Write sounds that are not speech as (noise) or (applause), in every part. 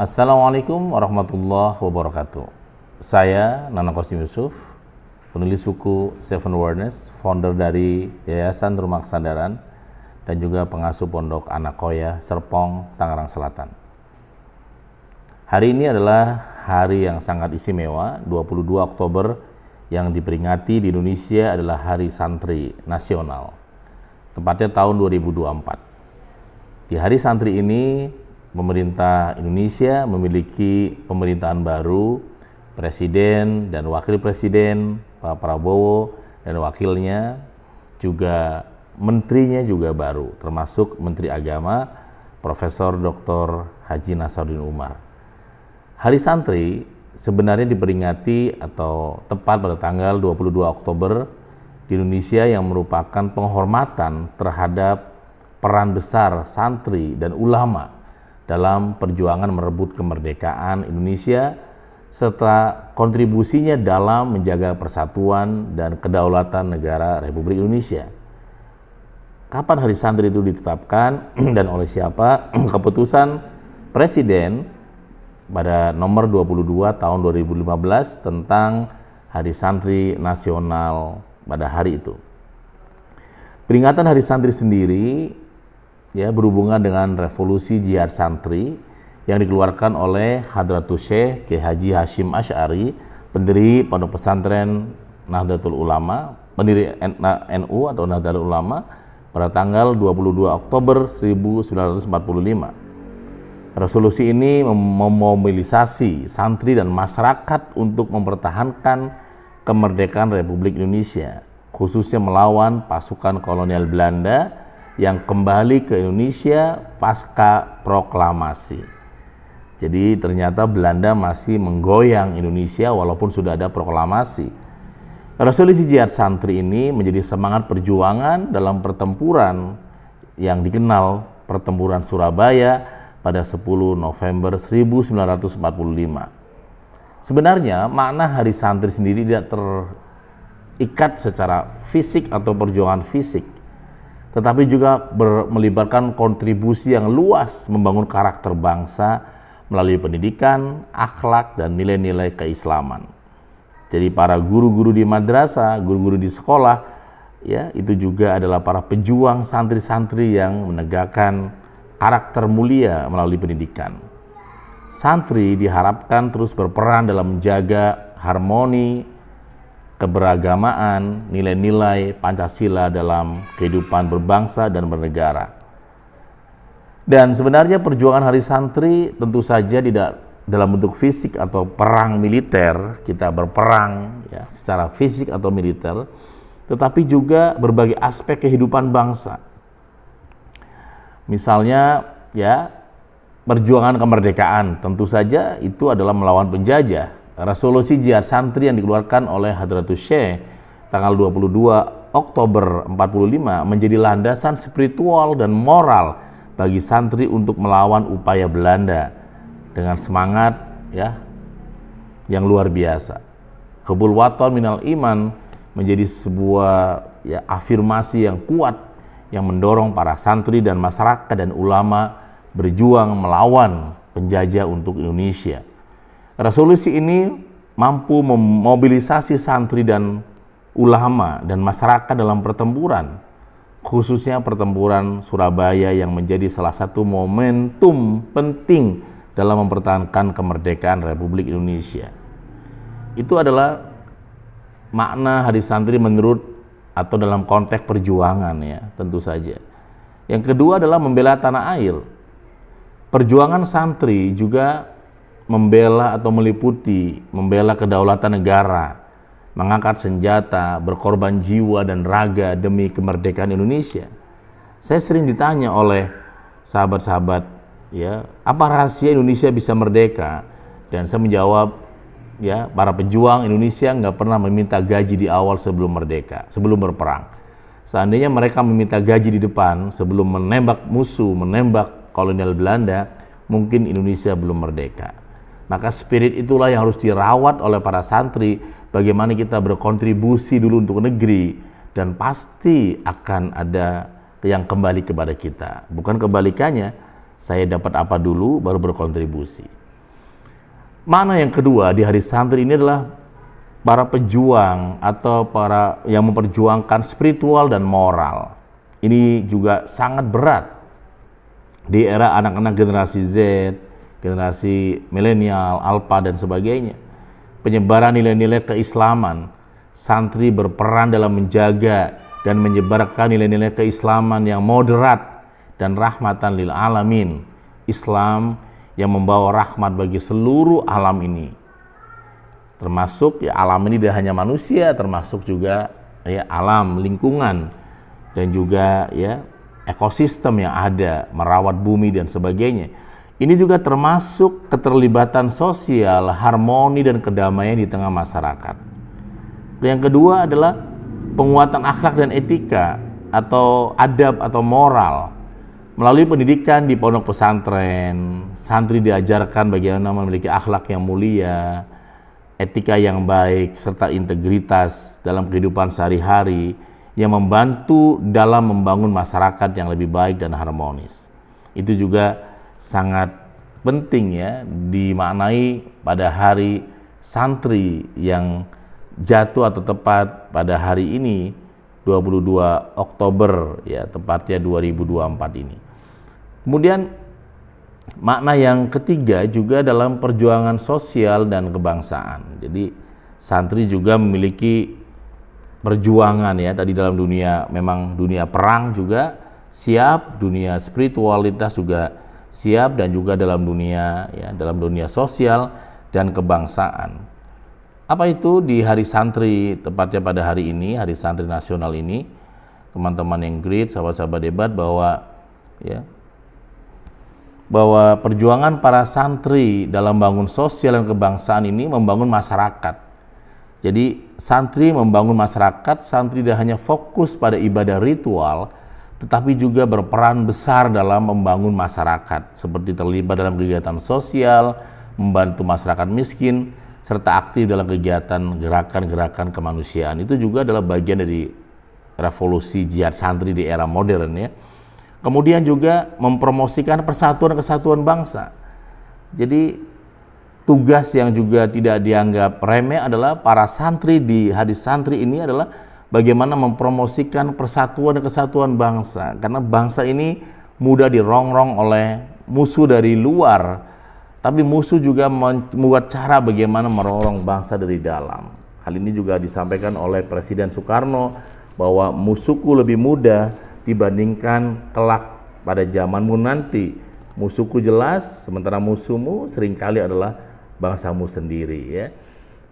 Assalamualaikum warahmatullahi wabarakatuh. Saya Nana Kosim Yusuf, penulis buku Seven Awareness, founder dari Yayasan Rumah Kesadaran dan juga pengasuh Pondok Anakoya, Serpong, Tangerang Selatan. Hari ini adalah hari yang sangat istimewa, 22 Oktober, yang diperingati di Indonesia adalah Hari Santri Nasional, Tempatnya tahun 2024. Di Hari Santri ini, pemerintah Indonesia memiliki pemerintahan baru, presiden dan wakil presiden, Pak Prabowo dan wakilnya juga menterinya juga baru, termasuk Menteri Agama Profesor Dr. Haji Nasaruddin Umar. Hari Santri sebenarnya diperingati atau tepat pada tanggal 22 Oktober di Indonesia yang merupakan penghormatan terhadap peran besar santri dan ulama dalam perjuangan merebut kemerdekaan Indonesia serta kontribusinya dalam menjaga persatuan dan kedaulatan negara Republik Indonesia. Kapan hari santri itu ditetapkan (clears throat) dan oleh siapa? (clears throat) Keputusan Presiden pada nomor 22 tahun 2015 tentang Hari Santri Nasional pada hari itu. Peringatan Hari Santri sendiri ya berhubungan dengan revolusi jihad santri yang dikeluarkan oleh Hadratu Syekh Kiai Haji Hashim Ashari, pendiri Pondok Pesantren Nahdlatul Ulama, pendiri NU atau Nahdlatul Ulama pada tanggal 22 Oktober 1945. Resolusi ini memobilisasi santri dan masyarakat untuk mempertahankan kemerdekaan Republik Indonesia, khususnya melawan pasukan kolonial Belanda yang kembali ke Indonesia pasca proklamasi. Jadi ternyata Belanda masih menggoyang Indonesia walaupun sudah ada proklamasi. Resolusi jihad santri ini menjadi semangat perjuangan dalam pertempuran yang dikenal pertempuran Surabaya pada 10 November 1945. Sebenarnya makna hari santri sendiri tidak terikat secara fisik atau perjuangan fisik tetapi juga melibatkan kontribusi yang luas membangun karakter bangsa melalui pendidikan, akhlak, dan nilai-nilai keislaman. Jadi para guru-guru di madrasah, guru-guru di sekolah, ya itu juga adalah para pejuang santri-santri yang menegakkan karakter mulia melalui pendidikan. Santri diharapkan terus berperan dalam menjaga harmoni, keberagamaan, nilai-nilai Pancasila dalam kehidupan berbangsa dan bernegara. Dan sebenarnya perjuangan hari santri tentu saja tidak dalam bentuk fisik atau perang militer, kita berperang ya, secara fisik atau militer, tetapi juga berbagai aspek kehidupan bangsa. Misalnya ya perjuangan kemerdekaan tentu saja itu adalah melawan penjajah Resolusi jihad santri yang dikeluarkan oleh Hadratus Syekh tanggal 22 Oktober 45 menjadi landasan spiritual dan moral bagi santri untuk melawan upaya Belanda dengan semangat ya yang luar biasa. Kebul waton minal iman menjadi sebuah ya afirmasi yang kuat yang mendorong para santri dan masyarakat dan ulama berjuang melawan penjajah untuk Indonesia. Resolusi ini mampu memobilisasi santri dan ulama dan masyarakat dalam pertempuran, khususnya pertempuran Surabaya yang menjadi salah satu momentum penting dalam mempertahankan kemerdekaan Republik Indonesia. Itu adalah makna Hari Santri menurut atau dalam konteks perjuangan ya, tentu saja. Yang kedua adalah membela tanah air. Perjuangan santri juga membela atau meliputi membela kedaulatan negara, mengangkat senjata, berkorban jiwa dan raga demi kemerdekaan Indonesia. Saya sering ditanya oleh sahabat-sahabat, ya, apa rahasia Indonesia bisa merdeka? Dan saya menjawab, ya, para pejuang Indonesia nggak pernah meminta gaji di awal sebelum merdeka, sebelum berperang. Seandainya mereka meminta gaji di depan sebelum menembak musuh, menembak kolonial Belanda, mungkin Indonesia belum merdeka. Maka spirit itulah yang harus dirawat oleh para santri, bagaimana kita berkontribusi dulu untuk negeri dan pasti akan ada yang kembali kepada kita. Bukan kebalikannya, saya dapat apa dulu baru berkontribusi. Mana yang kedua di hari santri ini adalah para pejuang atau para yang memperjuangkan spiritual dan moral. Ini juga sangat berat di era anak-anak generasi Z, generasi milenial, alfa dan sebagainya. Penyebaran nilai-nilai keislaman, santri berperan dalam menjaga dan menyebarkan nilai-nilai keislaman yang moderat dan rahmatan lil alamin. Islam yang membawa rahmat bagi seluruh alam ini. Termasuk ya alam ini tidak hanya manusia, termasuk juga ya alam, lingkungan dan juga ya ekosistem yang ada, merawat bumi dan sebagainya ini juga termasuk keterlibatan sosial, harmoni dan kedamaian di tengah masyarakat. Yang kedua adalah penguatan akhlak dan etika atau adab atau moral melalui pendidikan di pondok pesantren. Santri diajarkan bagaimana memiliki akhlak yang mulia, etika yang baik serta integritas dalam kehidupan sehari-hari yang membantu dalam membangun masyarakat yang lebih baik dan harmonis. Itu juga sangat penting ya dimaknai pada hari santri yang jatuh atau tepat pada hari ini 22 Oktober ya tepatnya 2024 ini. Kemudian makna yang ketiga juga dalam perjuangan sosial dan kebangsaan. Jadi santri juga memiliki perjuangan ya tadi dalam dunia memang dunia perang juga siap dunia spiritualitas juga siap dan juga dalam dunia ya, dalam dunia sosial dan kebangsaan. Apa itu di Hari Santri tepatnya pada hari ini, Hari Santri Nasional ini, teman-teman yang great, sahabat-sahabat debat bahwa ya bahwa perjuangan para santri dalam bangun sosial dan kebangsaan ini membangun masyarakat. Jadi santri membangun masyarakat, santri tidak hanya fokus pada ibadah ritual, tetapi juga berperan besar dalam membangun masyarakat, seperti terlibat dalam kegiatan sosial, membantu masyarakat miskin, serta aktif dalam kegiatan gerakan-gerakan kemanusiaan. Itu juga adalah bagian dari revolusi jihad santri di era modern ya. Kemudian juga mempromosikan persatuan kesatuan bangsa. Jadi tugas yang juga tidak dianggap remeh adalah para santri di hadis santri ini adalah bagaimana mempromosikan persatuan dan kesatuan bangsa karena bangsa ini mudah dirongrong oleh musuh dari luar tapi musuh juga membuat cara bagaimana merongrong bangsa dari dalam hal ini juga disampaikan oleh Presiden Soekarno bahwa musuhku lebih mudah dibandingkan kelak pada zamanmu nanti musuhku jelas sementara musuhmu seringkali adalah bangsamu sendiri ya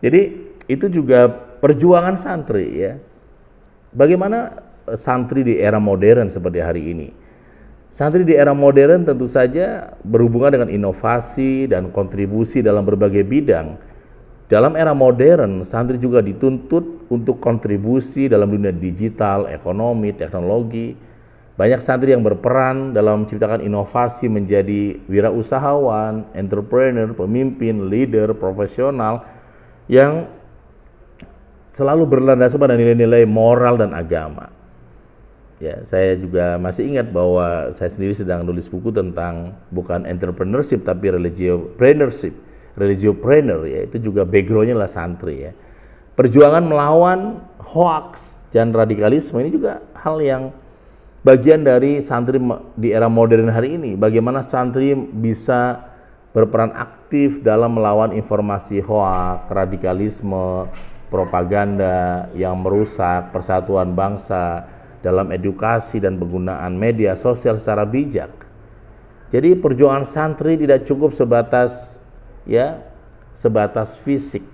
jadi itu juga perjuangan santri ya Bagaimana eh, santri di era modern seperti hari ini? Santri di era modern tentu saja berhubungan dengan inovasi dan kontribusi dalam berbagai bidang. Dalam era modern, santri juga dituntut untuk kontribusi dalam dunia digital, ekonomi, teknologi. Banyak santri yang berperan dalam menciptakan inovasi menjadi wirausahawan, entrepreneur, pemimpin, leader, profesional yang selalu berlandaskan pada nilai-nilai moral dan agama. Ya, saya juga masih ingat bahwa saya sendiri sedang nulis buku tentang bukan entrepreneurship tapi religiopreneurship, religiopreneur ya itu juga backgroundnya lah santri ya. Perjuangan melawan hoax dan radikalisme ini juga hal yang bagian dari santri di era modern hari ini. Bagaimana santri bisa berperan aktif dalam melawan informasi hoax, radikalisme, propaganda yang merusak persatuan bangsa dalam edukasi dan penggunaan media sosial secara bijak. Jadi perjuangan santri tidak cukup sebatas ya sebatas fisik,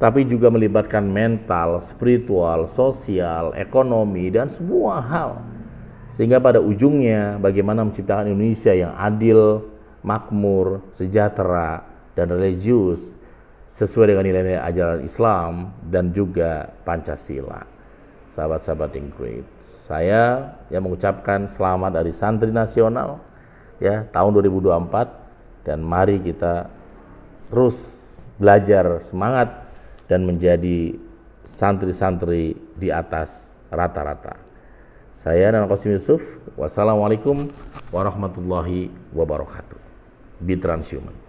tapi juga melibatkan mental, spiritual, sosial, ekonomi dan semua hal. Sehingga pada ujungnya bagaimana menciptakan Indonesia yang adil, makmur, sejahtera dan religius sesuai dengan nilai-nilai ajaran Islam dan juga Pancasila. Sahabat-sahabat yang great, saya yang mengucapkan selamat dari Santri Nasional ya tahun 2024 dan mari kita terus belajar semangat dan menjadi santri-santri di atas rata-rata. Saya Nana Qasim Yusuf. Wassalamualaikum warahmatullahi wabarakatuh. Be transhuman.